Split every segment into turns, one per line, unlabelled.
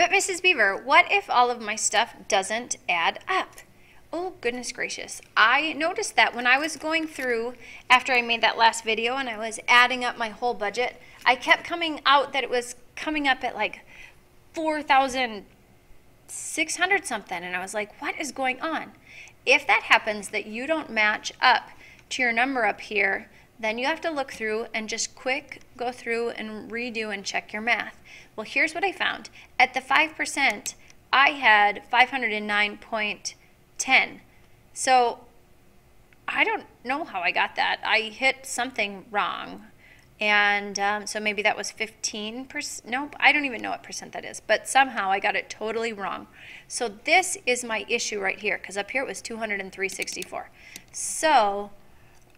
But Mrs. Beaver, what if all of my stuff doesn't add up? Oh, goodness gracious. I noticed that when I was going through after I made that last video and I was adding up my whole budget, I kept coming out that it was coming up at like 4,600 something. And I was like, what is going on? If that happens that you don't match up to your number up here, then you have to look through and just quick go through and redo and check your math. Well, here's what I found. At the 5%, I had 509.10. So I don't know how I got that. I hit something wrong. And um, so maybe that was 15%. Nope, I don't even know what percent that is. But somehow I got it totally wrong. So this is my issue right here because up here it was 203.64. So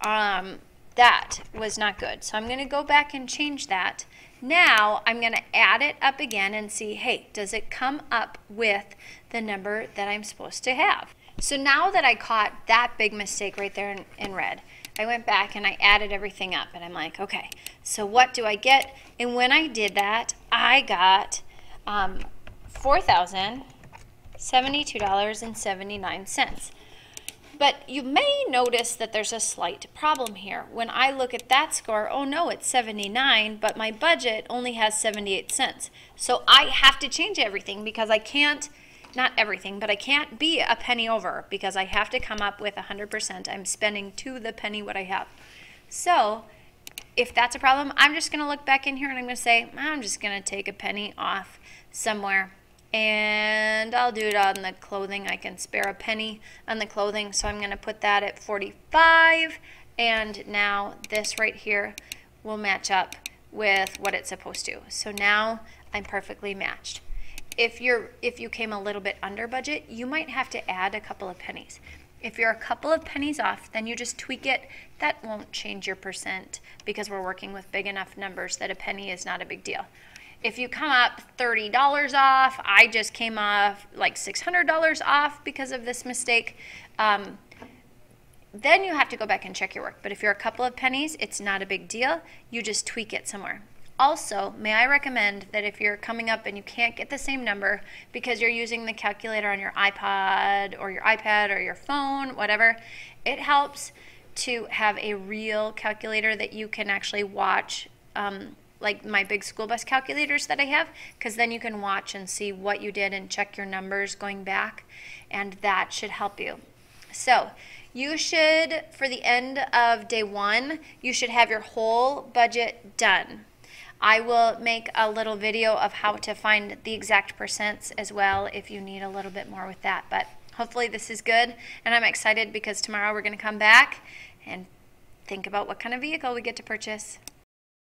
um, that was not good. So I'm going to go back and change that. Now I'm going to add it up again and see, hey, does it come up with the number that I'm supposed to have? So now that I caught that big mistake right there in, in red, I went back and I added everything up and I'm like, okay, so what do I get? And when I did that, I got um, $4,072.79. But you may notice that there's a slight problem here. When I look at that score, oh no, it's 79, but my budget only has 78 cents. So I have to change everything because I can't, not everything, but I can't be a penny over because I have to come up with 100%. I'm spending to the penny what I have. So if that's a problem, I'm just going to look back in here and I'm going to say, I'm just going to take a penny off somewhere and I'll do it on the clothing. I can spare a penny on the clothing, so I'm going to put that at 45, and now this right here will match up with what it's supposed to. So now I'm perfectly matched. If, you're, if you came a little bit under budget, you might have to add a couple of pennies. If you're a couple of pennies off, then you just tweak it. That won't change your percent because we're working with big enough numbers that a penny is not a big deal if you come up $30 off, I just came off like $600 off because of this mistake. Um, then you have to go back and check your work. But if you're a couple of pennies, it's not a big deal. You just tweak it somewhere. Also, may I recommend that if you're coming up and you can't get the same number because you're using the calculator on your iPod or your iPad or your phone, whatever, it helps to have a real calculator that you can actually watch um, like my big school bus calculators that I have, because then you can watch and see what you did and check your numbers going back, and that should help you. So you should, for the end of day one, you should have your whole budget done. I will make a little video of how to find the exact percents as well if you need a little bit more with that. But hopefully this is good and I'm excited because tomorrow we're going to come back and think about what kind of vehicle we get to purchase.